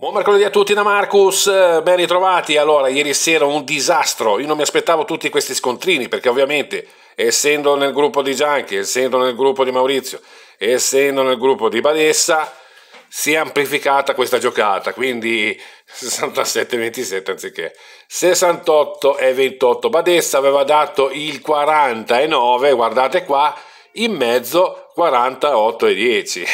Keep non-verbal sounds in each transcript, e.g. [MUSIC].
Buon mercoledì a tutti da Marcus, eh, ben ritrovati. Allora, ieri sera un disastro, io non mi aspettavo tutti questi scontrini perché ovviamente essendo nel gruppo di Gianchi, essendo nel gruppo di Maurizio, essendo nel gruppo di Badessa, si è amplificata questa giocata, quindi 67-27 anziché 68-28. Badessa aveva dato il 49, guardate qua, in mezzo 48-10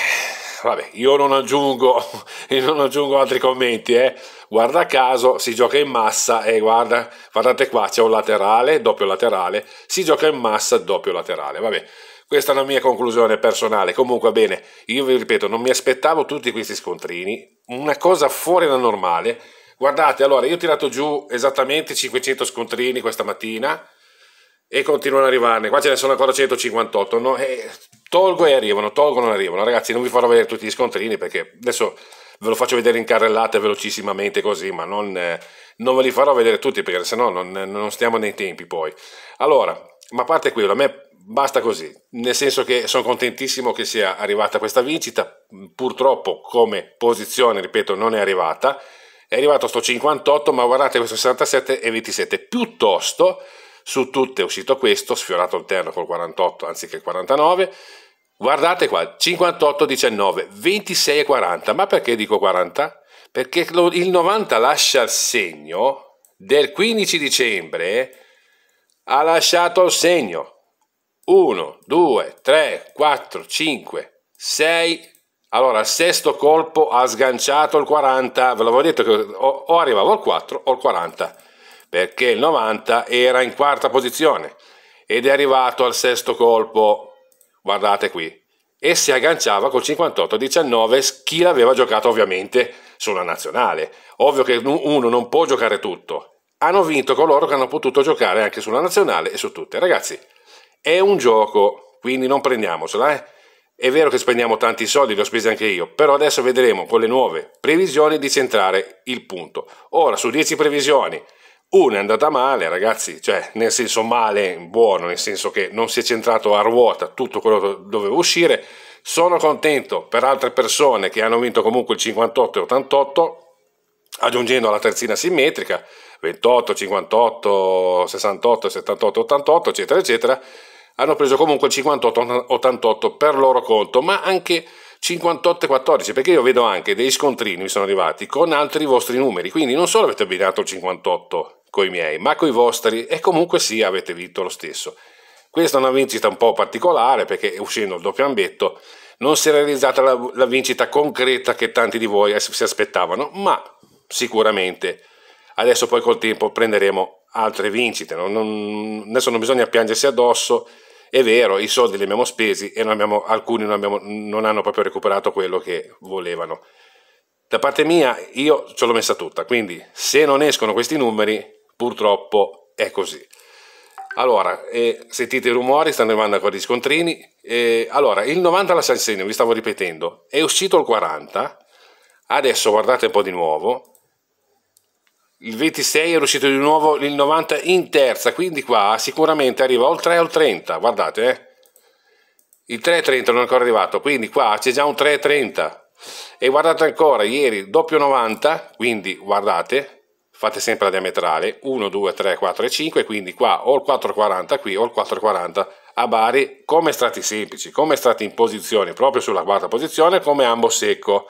vabbè, io non aggiungo, io [LAUGHS] non aggiungo altri commenti, eh. Guarda caso, si gioca in massa e eh, guarda, guardate qua, c'è un laterale, doppio laterale, si gioca in massa, doppio laterale, vabbè. Questa è la mia conclusione personale. Comunque, bene, io vi ripeto, non mi aspettavo tutti questi scontrini, una cosa fuori dal normale. Guardate, allora, io ho tirato giù esattamente 500 scontrini questa mattina e continuano ad arrivarne. Qua ce ne sono ancora 158, no? E eh, tolgo e arrivano, tolgo e non arrivano. Ragazzi, non vi farò vedere tutti gli scontrini perché adesso ve lo faccio vedere in carrellate velocissimamente così, ma non, eh, non ve li farò vedere tutti perché sennò non, eh, non stiamo nei tempi poi. Allora, ma a parte quello, a me basta così, nel senso che sono contentissimo che sia arrivata questa vincita, purtroppo come posizione, ripeto, non è arrivata, è arrivato sto 58, ma guardate questo 67 e 27, piuttosto su tutte è uscito questo, sfiorato il terno col 48 anziché il 49, Guardate qua, 58, 19, 26 e 40. Ma perché dico 40? Perché il 90 lascia il segno del 15 dicembre, ha lasciato il segno. 1, 2, 3, 4, 5, 6. Allora, sesto colpo ha sganciato il 40. Ve l'avevo detto che o arrivavo al 4 o al 40, perché il 90 era in quarta posizione ed è arrivato al sesto colpo guardate qui, e si agganciava col 58-19 chi l'aveva giocato ovviamente sulla nazionale. Ovvio che uno non può giocare tutto. Hanno vinto coloro che hanno potuto giocare anche sulla nazionale e su tutte. Ragazzi, è un gioco, quindi non prendiamocela. Eh? È vero che spendiamo tanti soldi, li ho spesi anche io, però adesso vedremo con le nuove previsioni di centrare il punto. Ora, su 10 previsioni, una è andata male, ragazzi, cioè nel senso male, buono, nel senso che non si è centrato a ruota tutto quello che doveva uscire. Sono contento per altre persone che hanno vinto comunque il 58 e 88, aggiungendo la terzina simmetrica 28, 58, 68, 78, 88, eccetera, eccetera, hanno preso comunque il 58, 88 per loro conto, ma anche 58 e 14, perché io vedo anche dei scontrini mi sono arrivati con altri vostri numeri, quindi non solo avete abbinato il 58 coi miei, ma coi vostri e comunque sì, avete vinto lo stesso. Questa è una vincita un po' particolare perché uscendo il doppio ambetto non si è realizzata la, la vincita concreta che tanti di voi si aspettavano, ma sicuramente adesso poi col tempo prenderemo altre vincite. Non, non, adesso non bisogna piangersi addosso. È vero, i soldi li abbiamo spesi e non abbiamo, alcuni non, abbiamo, non, hanno proprio recuperato quello che volevano. Da parte mia, io ce l'ho messa tutta. Quindi, se non escono questi numeri, purtroppo è così. Allora, eh, sentite i rumori, stanno arrivando ancora gli scontrini. Eh, allora, il 90 la San Segno, vi stavo ripetendo, è uscito il 40, adesso guardate un po' di nuovo, il 26 è uscito di nuovo il 90 in terza, quindi qua sicuramente arriva oltre al 30, guardate, eh. il 3,30 non è ancora arrivato, quindi qua c'è già un 3,30 e guardate ancora, ieri doppio 90, quindi guardate, fate sempre la diametrale 1 2 3 4 e 5 quindi qua ho il 440 qui ho il 440 a Bari come strati semplici come strati in posizione proprio sulla quarta posizione come ambo secco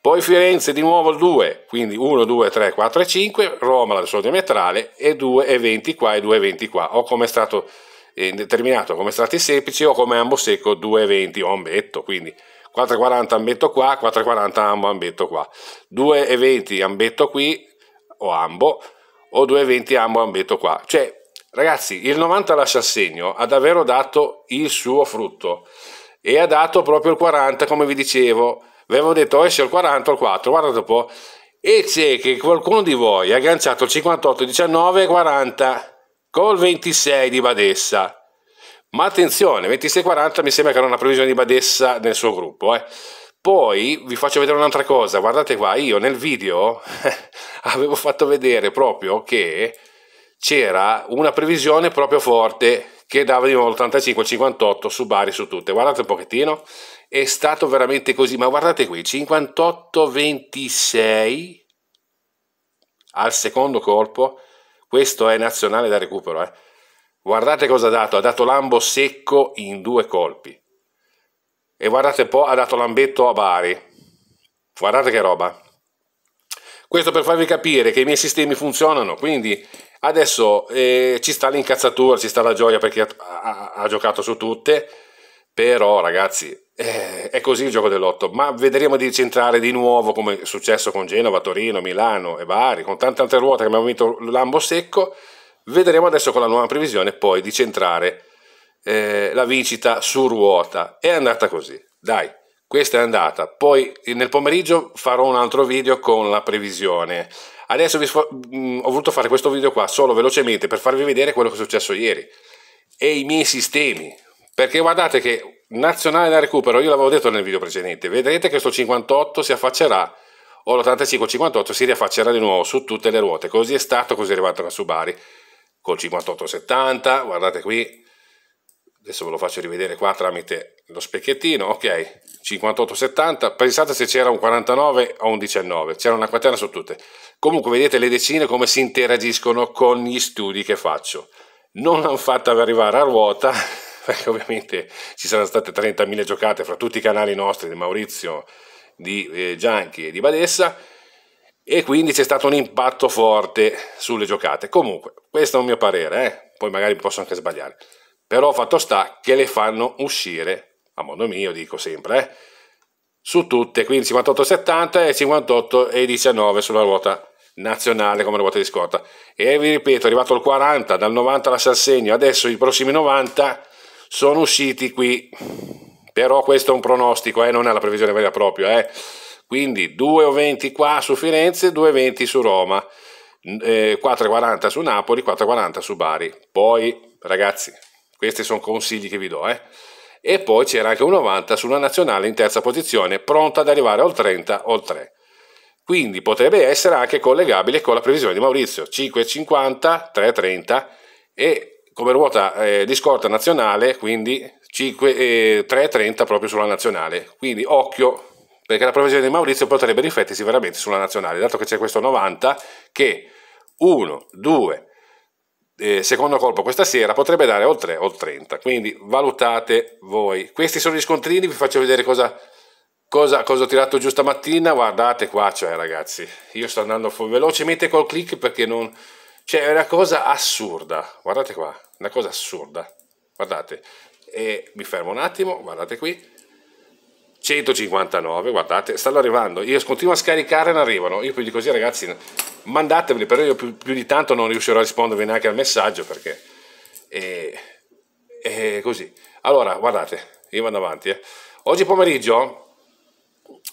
poi Firenze di nuovo il 2 quindi 1 2 3 4 e 5 Roma la sua diametrale e 2 e 20 qua e 2 e 20 qua ho come strato eh, determinato come strati semplici o come ambo secco 2 e 20 o ambetto quindi 440 ambetto qua 440 ambo ambetto qua 2 e 20 ambetto qui o ambo o 2,20 ambo ambetto qua. Cioè, ragazzi, il 90 lascia segno, ha davvero dato il suo frutto e ha dato proprio il 40 come vi dicevo. Vi avevo detto esce oh, il 40 o il 4, guardate un po'. E c'è che qualcuno di voi ha agganciato il 58, 19 e 40 col 26 di Badessa. Ma attenzione, 26-40 mi sembra che era una previsione di Badessa nel suo gruppo, eh. Poi vi faccio vedere un'altra cosa, guardate qua, io nel video [LAUGHS] avevo fatto vedere proprio che c'era una previsione proprio forte che dava di nuovo 85, 58 su Bari su tutte, guardate un pochettino, è stato veramente così, ma guardate qui, 58, 26 al secondo colpo, questo è nazionale da recupero, eh. guardate cosa ha dato, ha dato Lambo secco in due colpi, e guardate un po', ha dato l'ambetto a Bari. Guardate che roba. Questo per farvi capire che i miei sistemi funzionano, quindi adesso eh, ci sta l'incazzatura, ci sta la gioia perché ha, ha, ha giocato su tutte, però ragazzi eh, è così il gioco dell'otto, ma vedremo di centrare di nuovo come è successo con Genova, Torino, Milano e Bari, con tante altre ruote che abbiamo vinto l'ambo secco, vedremo adesso con la nuova previsione poi di centrare eh, la vincita su ruota. È andata così, dai, questa è andata. Poi eh, nel pomeriggio farò un altro video con la previsione. Adesso mh, mm, ho voluto fare questo video qua solo velocemente per farvi vedere quello che è successo ieri e i miei sistemi. Perché guardate che nazionale da recupero, io l'avevo detto nel video precedente, vedrete che sto 58 si affaccerà o l'85-58 si riaffaccerà di nuovo su tutte le ruote. Così è stato, così è arrivato a Subari col 58-70, guardate qui, adesso ve lo faccio rivedere qua tramite lo specchiettino, ok, 58-70, pensate se c'era un 49 o un 19, c'era una quaterna su tutte. Comunque vedete le decine come si interagiscono con gli studi che faccio. Non l'hanno fatta arrivare a ruota, [LAUGHS] perché ovviamente ci saranno state 30.000 giocate fra tutti i canali nostri di Maurizio, di eh, Gianchi e di Badessa, e quindi c'è stato un impatto forte sulle giocate. Comunque, questo è un mio parere, eh? poi magari posso anche sbagliare. Però fatto sta che le fanno uscire, a modo mio dico sempre, eh, su tutte, quindi 58,70 e 58,19 sulla ruota nazionale come ruota di scorta. E vi ripeto, è arrivato il 40, dal 90 lascia il adesso i prossimi 90 sono usciti qui. Però questo è un pronostico, eh, non è la previsione vera e propria. Eh. Quindi 2,20 qua su Firenze, 2,20 su Roma, eh, 4,40 su Napoli, 4,40 su Bari. Poi, ragazzi, questi sono consigli che vi do, eh. E poi c'era anche un 90 sulla nazionale in terza posizione, pronta ad arrivare al 30 o al 3. Quindi potrebbe essere anche collegabile con la previsione di Maurizio, 5,50, 3,30 e come ruota eh, di scorta nazionale, quindi 5, eh, 3,30 proprio sulla nazionale. Quindi occhio, perché la previsione di Maurizio potrebbe riflettersi veramente sulla nazionale, dato che c'è questo 90 che 1, 2, 3, eh, secondo colpo questa sera potrebbe dare o 3 o 30. Quindi valutate voi. Questi sono gli scontrini, vi faccio vedere cosa, cosa, cosa ho tirato giù stamattina. Guardate qua, cioè ragazzi, io sto andando velocemente col click perché non... Cioè è una cosa assurda, guardate qua, una cosa assurda, guardate. E mi fermo un attimo, guardate qui 159 guardate stanno arrivando io continuo a scaricare e non arrivano io più di così ragazzi mandatemeli però io più, più di tanto non riuscirò a rispondervi neanche al messaggio perché è, è così allora guardate io vado avanti eh. oggi pomeriggio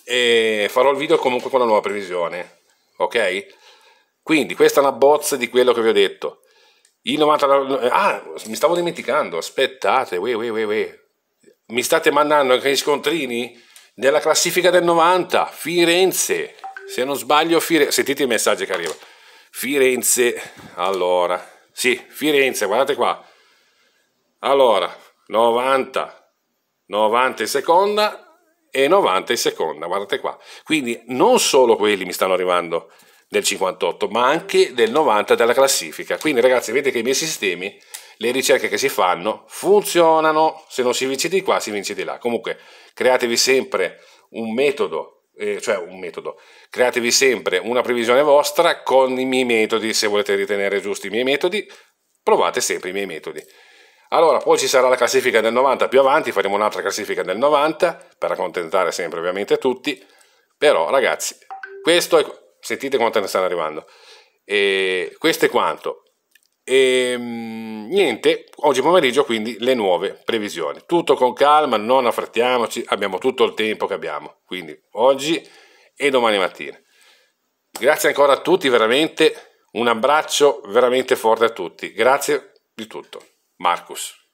eh, farò il video comunque con la nuova previsione ok quindi questa è una bozza di quello che vi ho detto il 90 ah mi stavo dimenticando aspettate we, we, we, we mi state mandando anche gli scontrini della classifica del 90 Firenze se non sbaglio Firenze sentite i messaggi che arrivano Firenze allora sì Firenze guardate qua allora 90 90 in seconda e 90 in seconda guardate qua quindi non solo quelli mi stanno arrivando del 58 ma anche del 90 della classifica quindi ragazzi vedete che i miei sistemi le ricerche che si fanno funzionano, se non si vince di qua si vince di là. Comunque createvi sempre un metodo, eh, cioè un metodo, createvi sempre una previsione vostra con i miei metodi, se volete ritenere giusti i miei metodi, provate sempre i miei metodi. Allora, poi ci sarà la classifica del 90 più avanti, faremo un'altra classifica del 90 per accontentare sempre ovviamente tutti, però ragazzi, questo è... sentite quanto ne stanno arrivando. E questo è quanto. E, ehm, niente, oggi pomeriggio quindi le nuove previsioni. Tutto con calma, non affrettiamoci, abbiamo tutto il tempo che abbiamo, quindi oggi e domani mattina. Grazie ancora a tutti, veramente un abbraccio veramente forte a tutti. Grazie di tutto. Marcus.